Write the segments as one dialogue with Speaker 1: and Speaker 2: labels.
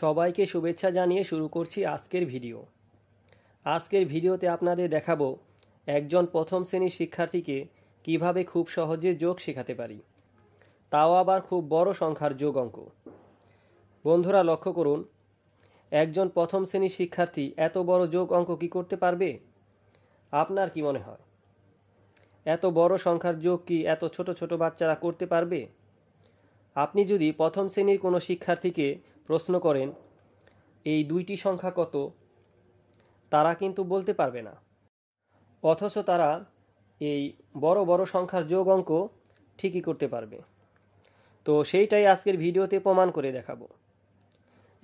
Speaker 1: সবাইকে শুভেচ্ছা জানিয়ে শুরু করছি আজকের ভিডিও আজকের ভিডিওতে আপনাদের দেখাবো একজন প্রথম শ্রেণীর শিক্ষার্থীকে কিভাবে খুব সহজে যোগ শেখাতে পারি তাও আবার খুব বড় সংখ্যার যোগ অঙ্ক বন্ধুরা লক্ষ্য করুন একজন প্রথম শ্রেণীর শিক্ষার্থী এত বড় যোগ অঙ্ক কি করতে পারবে আপনার কি মনে হয় এত বড় সংখ্যার যোগ কি এত ছোট ছোট বাচ্চারা করতে পারবে আপনি যদি প্রথম শ্রেণীর কোনো শিক্ষার্থীকে প্রশ্ন করেন এই দুইটি সংখ্যা কত তারা কিন্তু বলতে পারবে না অথচ তারা এই বড় বড় সংখ্যার যোগ অঙ্ক ঠিকই করতে পারবে তো সেইটাই আজকের ভিডিওতে প্রমাণ করে দেখাবো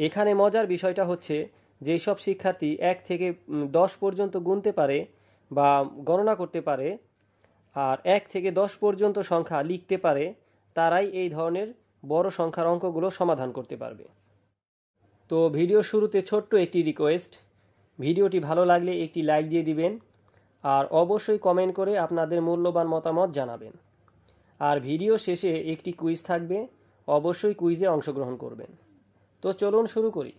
Speaker 1: এখানে মজার বিষয়টা হচ্ছে যেই সব শিক্ষার্থী এক থেকে দশ পর্যন্ত গুনতে পারে বা গণনা করতে পারে আর এক থেকে দশ পর্যন্ত সংখ্যা লিখতে পারে তারাই এই ধরনের বড় সংখ্যার অঙ্কগুলো সমাধান করতে পারবে তো ভিডিও শুরুতে ছোট্ট একটি রিকোয়েস্ট ভিডিওটি ভালো লাগলে একটি লাইক দিয়ে দিবেন আর অবশ্যই কমেন্ট করে আপনাদের মূল্যবান মতামত জানাবেন আর ভিডিও শেষে একটি কুইজ থাকবে অবশ্যই কুইজে অংশগ্রহণ করবেন তো চলুন শুরু করি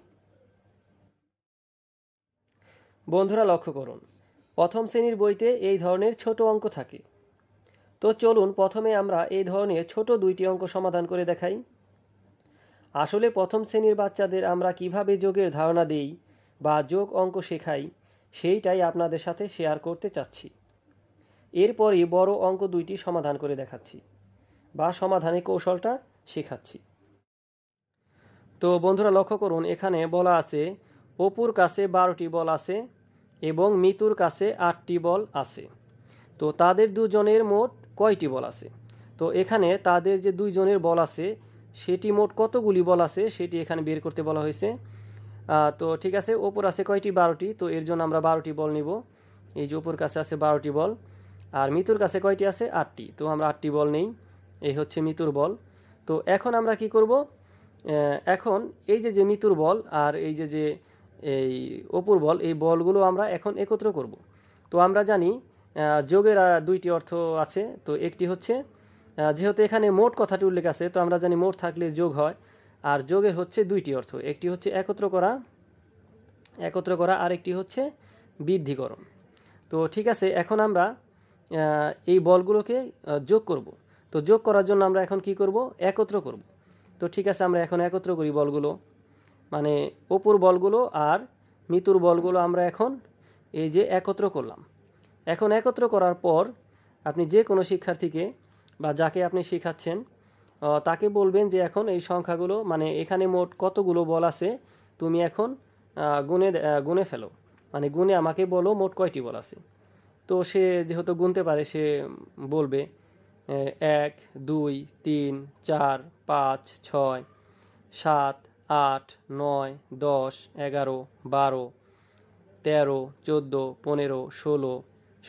Speaker 1: বন্ধুরা লক্ষ্য করুন প্রথম শ্রেণীর বইতে এই ধরনের ছোট অঙ্ক থাকে তো চলুন প্রথমে আমরা এই ধরনের ছোট দুইটি অঙ্ক সমাধান করে দেখাই আসলে প্রথম শ্রেণীর বাচ্চাদের আমরা কিভাবে যোগের ধারণা দিই বা যোগ অঙ্ক শেখাই সেইটাই আপনাদের সাথে শেয়ার করতে চাচ্ছি এরপরই বড় অঙ্ক দুইটি সমাধান করে দেখাচ্ছি বা সমাধানের কৌশলটা শেখাচ্ছি তো বন্ধুরা লক্ষ্য করুন এখানে বলা আছে অপুর কাছে বারোটি বল আছে এবং মিতুর কাছে আটটি বল আছে তো তাদের দুজনের মোট কয়টি বল আছে তো এখানে তাদের যে দুইজনের বল আছে সেটি মোট কতগুলি বল আছে সেটি এখানে বের করতে বলা হয়েছে তো ঠিক আছে ওপর আছে কয়টি বারোটি তো এর জন্য আমরা বারোটি বল নিব এই যে ওপর কাছে আছে বারোটি বল আর মিতুর কাছে কয়টি আছে আটটি তো আমরা আটটি বল নেই এই হচ্ছে মিতুর বল তো এখন আমরা কি করব এখন এই যে যে মিতুর বল আর এই যে যে এই অপুর বল এই বলগুলো আমরা এখন একত্র করব তো আমরা জানি যোগের দুইটি অর্থ আছে তো একটি হচ্ছে যেহেতু এখানে মোট কথাটি উল্লেখ আছে তো আমরা জানি মোট থাকলে যোগ হয় আর যোগের হচ্ছে দুইটি অর্থ একটি হচ্ছে একত্র করা একত্র করা আর একটি হচ্ছে বৃদ্ধিকরণ তো ঠিক আছে এখন আমরা এই বলগুলোকে যোগ করব তো যোগ করার জন্য আমরা এখন কি করব একত্র করব তো ঠিক আছে আমরা এখন একত্র করি বলগুলো মানে অপুর বলগুলো আর মিতুর বলগুলো আমরা এখন এই যে একত্র করলাম এখন একত্র করার পর আপনি যে কোনো শিক্ষার্থীকে বা যাকে আপনি শেখাচ্ছেন তাকে বলবেন যে এখন এই সংখ্যাগুলো মানে এখানে মোট কতগুলো বল আছে তুমি এখন গুনে গুনে ফেলো মানে গুনে আমাকে বলো মোট কয়টি বল আছে তো সে যেহেতু গুনতে পারে সে বলবে এক দুই তিন চার পাঁচ ছয় সাত আট নয় দশ এগারো বারো তেরো চোদ্দো পনেরো ষোলো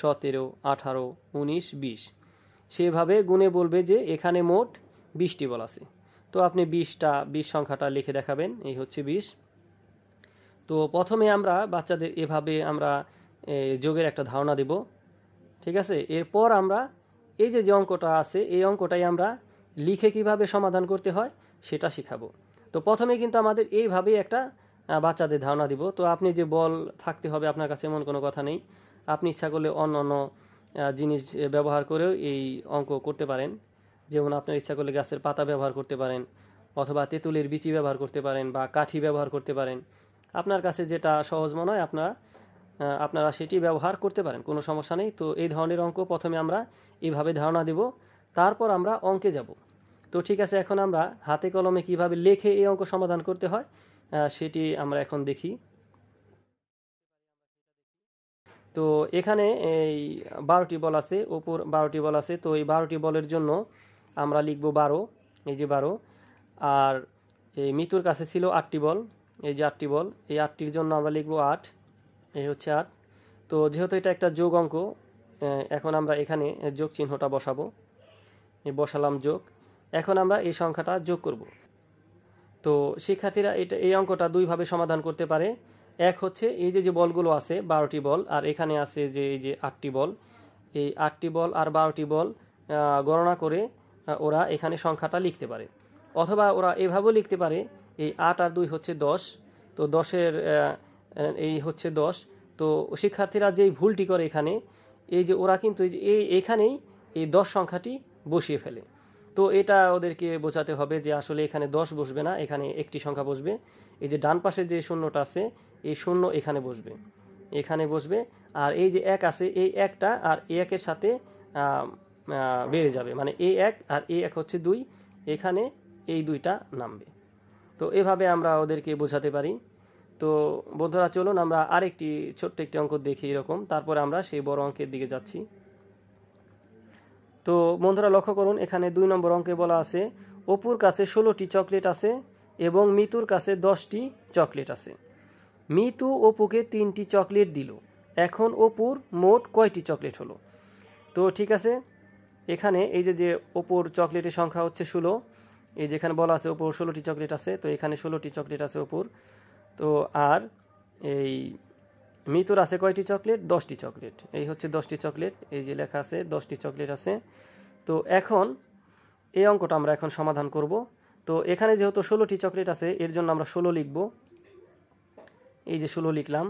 Speaker 1: সতেরো আঠারো উনিশ বিশ সেভাবে গুণে বলবে যে এখানে মোট বিশটি বল আছে তো আপনি বিশটা বিশ সংখ্যাটা লিখে দেখাবেন এই হচ্ছে বিশ তো প্রথমে আমরা বাচ্চাদের এভাবে আমরা যোগের একটা ধারণা দেব ঠিক আছে এরপর আমরা এই যে যে অঙ্কটা আছে এই অঙ্কটাই আমরা লিখে কিভাবে সমাধান করতে হয় সেটা শিখাবো তো প্রথমে কিন্তু আমাদের এইভাবেই একটা বাচ্চাদের ধারণা দিব তো আপনি যে বল থাকতে হবে আপনার কাছে এমন কোনো কথা নেই আপনি ইচ্ছা করলে অন্য অন্য জিনিস ব্যবহার করেও এই অঙ্ক করতে পারেন যেমন আপনার ইচ্ছা করলে গাছের পাতা ব্যবহার করতে পারেন অথবা তেঁতুলের বিচি ব্যবহার করতে পারেন বা কাঠি ব্যবহার করতে পারেন আপনার কাছে যেটা সহজ মনে হয় আপনারা আপনারা সেটি ব্যবহার করতে পারেন কোনো সমস্যা নেই তো এই ধরনের অঙ্ক প্রথমে আমরা এইভাবে ধারণা দেব তারপর আমরা অঙ্কে যাব তো ঠিক আছে এখন আমরা হাতে কলমে কিভাবে লেখে এই অঙ্ক সমাধান করতে হয় সেটি আমরা এখন দেখি তো এখানে এই বারোটি বল আছে ওপর বারোটি বল আছে তো এই বারোটি বলের জন্য আমরা লিখব বারো এই যে বারো আর এই মিতুর কাছে ছিল আটটি বল এই যে আটটি বল এই আটটির জন্য আমরা লিখব আট এই হচ্ছে আট তো যেহেতু এটা একটা যোগ অঙ্ক এখন আমরা এখানে যোগ চিহ্নটা বসাবো বসালাম যোগ এখন আমরা এই সংখ্যাটা যোগ করব তো শিক্ষার্থীরা এটা এই অঙ্কটা দুইভাবে সমাধান করতে পারে এক হচ্ছে এই যে যে বলগুলো আছে বারোটি বল আর এখানে আছে যে এই যে আটটি বল এই আটটি বল আর বারোটি বল গণনা করে ওরা এখানে সংখ্যাটা লিখতে পারে অথবা ওরা এভাবেও লিখতে পারে এই আট আর দুই হচ্ছে দশ তো দশের এই হচ্ছে দশ তো শিক্ষার্থীরা যেই ভুলটি করে এখানে এই যে ওরা কিন্তু এই এখানেই এই দশ সংখ্যাটি বসিয়ে ফেলে তো এটা ওদেরকে বোঝাতে হবে যে আসলে এখানে দশ বসবে না এখানে একটি সংখ্যা বসবে এই যে ডান পাশে যে শূন্যটা আছে এই শূন্য এখানে বসবে এখানে বসবে আর এই যে এক আছে এই একটা আর এ একের সাথে বেড়ে যাবে মানে এ এক আর এ এক হচ্ছে দুই এখানে এই দুইটা নামবে তো এভাবে আমরা ওদেরকে বোঝাতে পারি তো বন্ধুরা চলুন আমরা আরেকটি ছোট্ট একটি অঙ্ক দেখি এরকম তারপরে আমরা সেই বড় অঙ্কের দিকে যাচ্ছি তো বন্ধুরা লক্ষ্য করুন এখানে দুই নম্বর অঙ্কে বলা আছে অপুর কাছে ষোলোটি চকলেট আছে এবং মিতুর কাছে দশটি চকলেট আছে মিতু অপুকে তিনটি চকলেট দিল এখন অপুর মোট কয়টি চকলেট হলো তো ঠিক আছে এখানে এই যে যে অপুর চকলেটের সংখ্যা হচ্ছে ষোলো এই যেখানে বলা আছে অপুর ষোলোটি চকলেট আছে তো এখানে ষোলোটি চকলেট আছে অপুর তো আর এই মিতুর আছে কয়টি চকলেট দশটি চকলেট এই হচ্ছে দশটি চকলেট এই যে লেখা আছে দশটি চকলেট আছে তো এখন এই অঙ্কটা আমরা এখন সমাধান করব তো এখানে যেহেতু ষোলোটি চকলেট আছে এর জন্য আমরা ষোলো লিখব এই যে ষোলো লিখলাম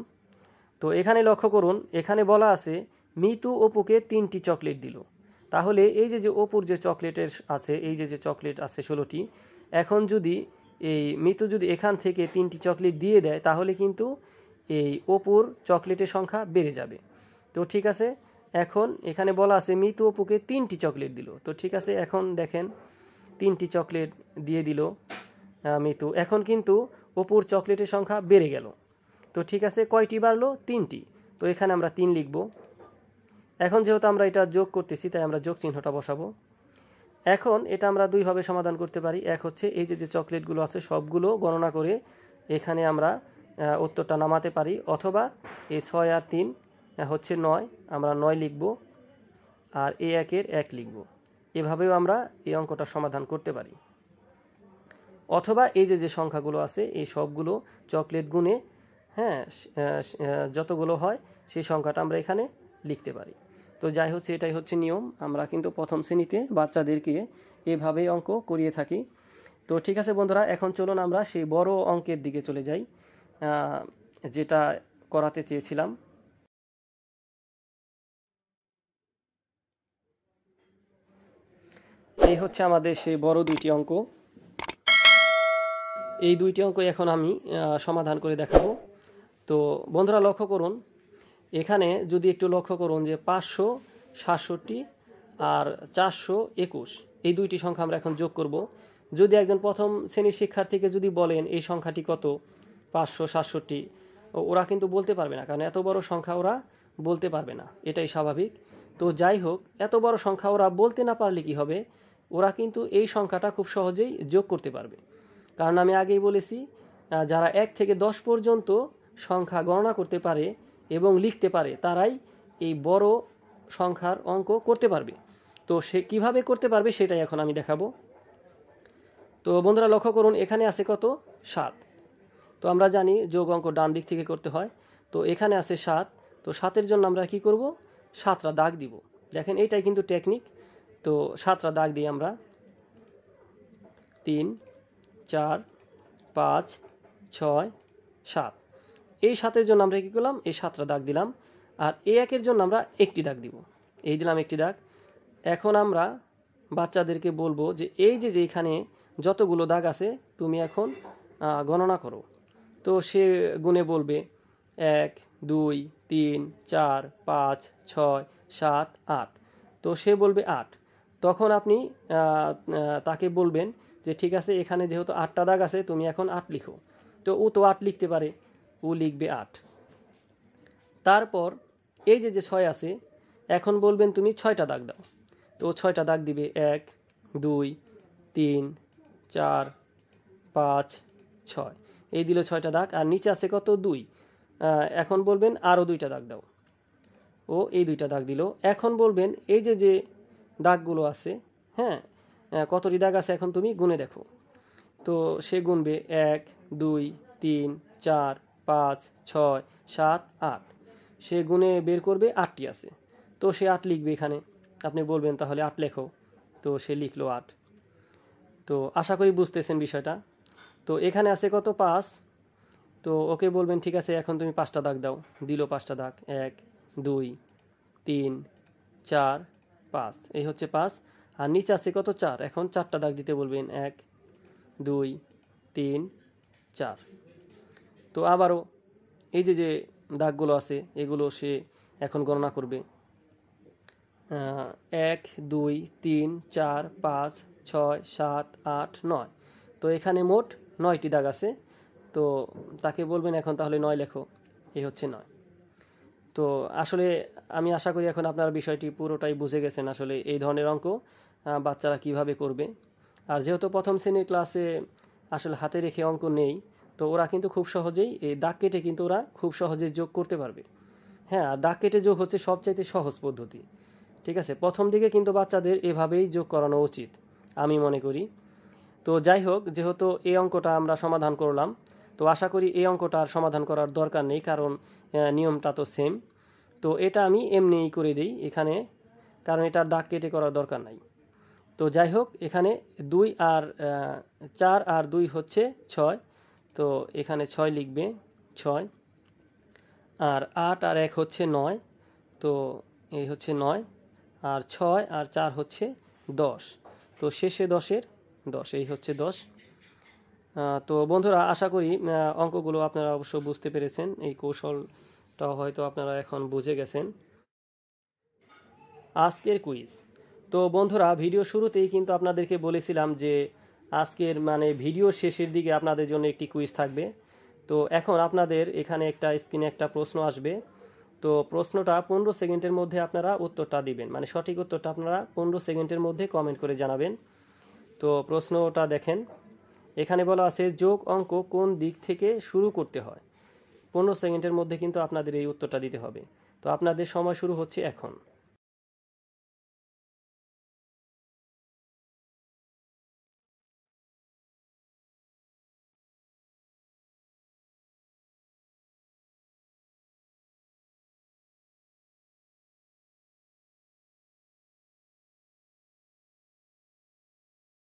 Speaker 1: তো এখানে লক্ষ্য করুন এখানে বলা আছে মিতু অপুকে তিনটি চকলেট দিল তাহলে এই যে যে অপুর যে চকলেটের আছে এই যে যে চকলেট আছে ষোলোটি এখন যদি এই মিতু যদি এখান থেকে তিনটি চকলেট দিয়ে দেয় তাহলে কিন্তু এই অপুর চকলেটের সংখ্যা বেড়ে যাবে তো ঠিক আছে এখন এখানে বলা আছে মৃত্যু অপুকে তিনটি চকলেট দিল তো ঠিক আছে এখন দেখেন তিনটি চকলেট দিয়ে দিল মৃত্যু এখন কিন্তু অপুর চকলেটের সংখ্যা বেড়ে গেল তো ঠিক আছে কয়টি বাড়লো তিনটি তো এখানে আমরা তিন লিখব এখন যেহেতু আমরা এটা যোগ করতেছি তাই আমরা যোগ চিহ্নটা বসাবো এখন এটা আমরা দুইভাবে সমাধান করতে পারি এক হচ্ছে এই যে যে চকলেটগুলো আছে সবগুলো গণনা করে এখানে আমরা উত্তরটা নামাতে পারি অথবা এই ছয় আর তিন হচ্ছে নয় আমরা নয় লিখব আর এ একের এক লিখব এভাবেও আমরা এই অঙ্কটা সমাধান করতে পারি অথবা এই যে যে সংখ্যাগুলো আছে এই সবগুলো চকলেট গুণে হ্যাঁ যতগুলো হয় সেই সংখ্যাটা আমরা এখানে লিখতে পারি তো যাই হচ্ছে এটাই হচ্ছে নিয়ম আমরা কিন্তু প্রথম শ্রেণীতে বাচ্চাদেরকে এভাবেই অঙ্ক করিয়ে থাকি তো ঠিক আছে বন্ধুরা এখন চলুন আমরা সেই বড় অঙ্কের দিকে চলে যাই যেটা করাতে চেয়েছিলাম এই হচ্ছে আমাদের সেই বড় দুইটি অঙ্ক এই দুইটি অঙ্ক এখন আমি সমাধান করে দেখাবো তো বন্ধুরা লক্ষ্য করুন এখানে যদি একটু লক্ষ্য করুন যে পাঁচশো সাতষট্টি আর চারশো একুশ এই দুইটি সংখ্যা আমরা এখন যোগ করব যদি একজন প্রথম শ্রেণীর শিক্ষার্থীকে যদি বলেন এই সংখ্যাটি কত পাঁচশো সাতষট্টি ওরা কিন্তু বলতে পারবে না কারণ এত বড় সংখ্যা ওরা বলতে পারবে না এটাই স্বাভাবিক তো যাই হোক এত বড় সংখ্যা ওরা বলতে না পারলে কি হবে ওরা কিন্তু এই সংখ্যাটা খুব সহজেই যোগ করতে পারবে কারণ আমি আগেই বলেছি যারা এক থেকে দশ পর্যন্ত সংখ্যা গণনা করতে পারে এবং লিখতে পারে তারাই এই বড় সংখ্যার অঙ্ক করতে পারবে তো সে কিভাবে করতে পারবে সেটাই এখন আমি দেখাবো তো বন্ধুরা লক্ষ্য করুন এখানে আছে কত সাত তো আমরা জানি যোগ অঙ্ক ডান দিক থেকে করতে হয় তো এখানে আছে সাত তো সাতের জন্য আমরা কি করব সাতটা দাগ দিব দেখেন এইটাই কিন্তু টেকনিক তো সাতটা দাগ দিয়ে আমরা তিন চার পাঁচ ছয় সাত এই সাতের জন্য আমরা কী করলাম এই সাতটা দাগ দিলাম আর এই একের জন্য আমরা একটি দাগ দিব এই দিলাম একটি দাগ এখন আমরা বাচ্চাদেরকে বলবো যে এই যে যেখানে যতগুলো দাগ আছে তুমি এখন গণনা করো তো সে গুণে বলবে এক দুই তিন চার পাঁচ ছয় সাত আট তো সে বলবে আট তখন আপনি তাকে বলবেন যে ঠিক আছে এখানে যেহেতু আটটা দাগ আছে তুমি এখন আট লিখো তো ও তো আট লিখতে পারে ও লিখবে আট তারপর এই যে যে ছয় আছে এখন বলবেন তুমি ছয়টা দাগ দাও তো ছয়টা দাগ দিবে এক দুই তিন চার পাঁচ ছয় এই দিল ছয়টা দাগ আর নিচে আছে কত দুই এখন বলবেন আরও দুইটা দাগ দাও ও এই দুইটা দাগ দিল এখন বলবেন এই যে যে দাগগুলো আছে হ্যাঁ কতটি দাগ আছে এখন তুমি গুনে দেখো তো সে গুনবে এক দুই তিন চার পাঁচ ছয় সাত আট সে গুনে বের করবে আটটি আছে তো সে আট লিখবে এখানে আপনি বলবেন তাহলে আট লেখো তো সে লিখলো আট তো আশা করি বুঝতেছেন বিষয়টা তো এখানে আছে কত পাঁচ তো ওকে বলবেন ঠিক আছে এখন তুমি পাঁচটা দাগ দাও দিল পাঁচটা দাগ এক দুই তিন চার পাঁচ এই হচ্ছে পাঁচ আর নিচে আছে কত চার এখন চারটা দাগ দিতে বলবেন এক দুই তিন চার তো আবারও এই যে যে দাগগুলো আছে এগুলো সে এখন গণনা করবে এক দুই তিন চার পাঁচ ছয় সাত আট নয় তো এখানে মোট নয়টি দাগ আছে তো তাকে বলবেন এখন তাহলে নয় লেখো এই হচ্ছে নয় তো আসলে আমি আশা করি এখন আপনারা বিষয়টি পুরোটাই বুঝে গেছেন আসলে এই ধরনের অঙ্ক বাচ্চারা কিভাবে করবে আর যেহেতু প্রথম শ্রেণীর ক্লাসে আসলে হাতে রেখে অঙ্ক নেই তো ওরা কিন্তু খুব সহজেই এই দাগ কেটে কিন্তু ওরা খুব সহজে যোগ করতে পারবে হ্যাঁ আর দাগ কেটে যোগ হচ্ছে সবচাইতে সহজ পদ্ধতি ঠিক আছে প্রথম দিকে কিন্তু বাচ্চাদের এভাবেই যোগ করানো উচিত আমি মনে করি তো যাই হোক যেহেতু এই অঙ্কটা আমরা সমাধান করলাম তো আশা করি এই অঙ্কটা আর সমাধান করার দরকার নেই কারণ নিয়মটা তো সেম তো এটা আমি এমনিই করে দিই এখানে কারণ এটা দাগ কেটে করার দরকার নাই তো যাই হোক এখানে দুই আর চার আর দুই হচ্ছে ছয় তো এখানে ছয় লিখবে ছয় আর আট আর এক হচ্ছে নয় তো এই হচ্ছে নয় আর ছয় আর চার হচ্ছে দশ তো শেষে দশের দশ এই হচ্ছে দশ তো বন্ধুরা আশা করি অঙ্কগুলো আপনারা অবশ্য বুঝতে পেরেছেন এই কৌশলটা হয়তো আপনারা এখন বুঝে গেছেন আজকের কুইজ তো বন্ধুরা ভিডিও শুরুতেই কিন্তু আপনাদেরকে বলেছিলাম যে আজকের মানে ভিডিও শেষের দিকে আপনাদের জন্য একটি কুইজ থাকবে তো এখন আপনাদের এখানে একটা স্ক্রিনে একটা প্রশ্ন আসবে তো প্রশ্নটা পনেরো সেকেন্ডের মধ্যে আপনারা উত্তরটা দিবেন মানে সঠিক উত্তরটা আপনারা পনেরো সেকেন্ডের মধ্যে কমেন্ট করে জানাবেন তো প্রশ্নটা দেখেন এখানে বলা আছে যোগ অঙ্ক কোন দিক থেকে শুরু করতে হয় পনেরো সেকেন্ডের মধ্যে কিন্তু আপনাদের এই উত্তরটা দিতে হবে তো আপনাদের সময় শুরু হচ্ছে এখন